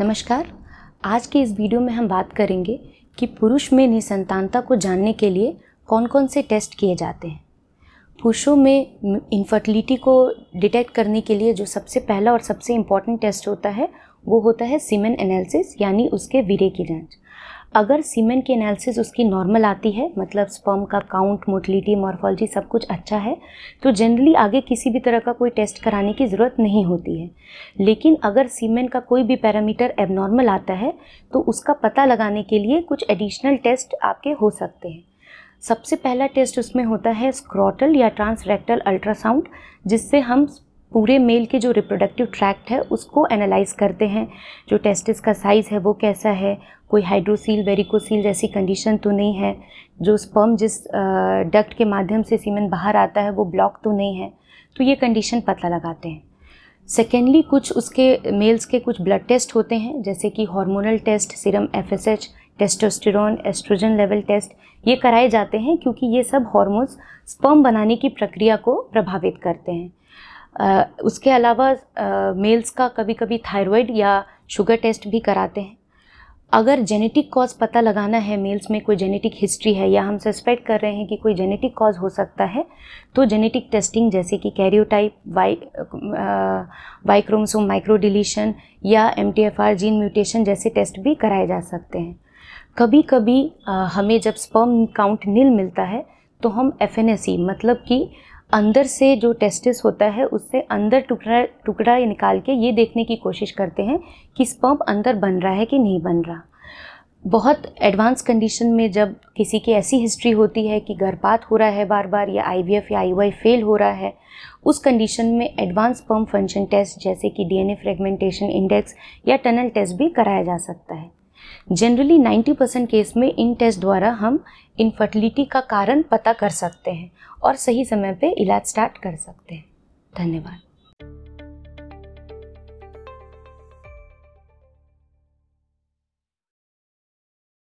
नमस्कार आज के इस वीडियो में हम बात करेंगे कि पुरुष में निसंतानता को जानने के लिए कौन कौन से टेस्ट किए जाते हैं पुरुषों में इनफर्टिलिटी को डिटेक्ट करने के लिए जो सबसे पहला और सबसे इम्पॉर्टेंट टेस्ट होता है वो होता है सीमेन एनालिसिस यानी उसके वीरे की जांच अगर सीमेन की एनालिसिस उसकी नॉर्मल आती है मतलब स्पर्म का काउंट मोटिलिटी मॉर्फोलॉजी सब कुछ अच्छा है तो जनरली आगे किसी भी तरह का कोई टेस्ट कराने की ज़रूरत नहीं होती है लेकिन अगर सीमेन का कोई भी पैरामीटर एबनॉर्मल आता है तो उसका पता लगाने के लिए कुछ एडिशनल टेस्ट आपके हो सकते हैं सबसे पहला टेस्ट उसमें होता है स्क्रॉटल या ट्रांसरेक्टल अल्ट्रासाउंड जिससे हम पूरे मेल के जो रिप्रोडक्टिव ट्रैक्ट है उसको एनालाइज करते हैं जो टेस्टिस का साइज़ है वो कैसा है कोई हाइड्रोसील वेरिकोसील जैसी कंडीशन तो नहीं है जो स्पर्म जिस डक्ट के माध्यम से सीमेंट बाहर आता है वो ब्लॉक तो नहीं है तो ये कंडीशन पता लगाते हैं सेकेंडली कुछ उसके मेल्स के कुछ ब्लड टेस्ट होते हैं जैसे कि hormonal test serum FSH testosterone oestrogen level test ये कराए जाते हैं क्योंकि ये सब हॉर्मोन्स स्पर्म बनाने की प्रक्रिया को प्रभावित करते हैं उसके अलावा मेल्स का कभी कभी थायराइड या शुगर टेस्ट भी कराते हैं अगर जेनेटिक कॉज पता लगाना है मेल्स में कोई जेनेटिक हिस्ट्री है या हम सस्पेक्ट कर रहे हैं कि कोई जेनेटिक कॉज हो सकता है तो जेनेटिक टेस्टिंग जैसे कि कैरियोटाइप वाई वाइक्रोमसोम माइक्रोडिलीशन या एम जीन म्यूटेशन जैसे टेस्ट भी कराए जा सकते हैं कभी कभी आ, हमें जब स्पर्म काउंट नील मिलता है तो हम एफ e, मतलब कि अंदर से जो टेस्टिस होता है उससे अंदर टुकड़ा टुकड़ा निकाल के ये देखने की कोशिश करते हैं कि स्पम्प अंदर बन रहा है कि नहीं बन रहा बहुत एडवांस कंडीशन में जब किसी की ऐसी हिस्ट्री होती है कि गर्भपात हो रहा है बार बार या आईवीएफ या आईवाई फेल हो रहा है उस कंडीशन में एडवांस पम्प फंक्शन टेस्ट जैसे कि डीएनए फ्रेगमेंटेशन इंडेक्स या टनल टेस्ट भी कराया जा सकता है जनरली 90 परसेंट केस में इन टेस्ट द्वारा हम इनफर्टिलिटी का कारण पता कर सकते हैं और सही समय पे इलाज स्टार्ट कर सकते हैं धन्यवाद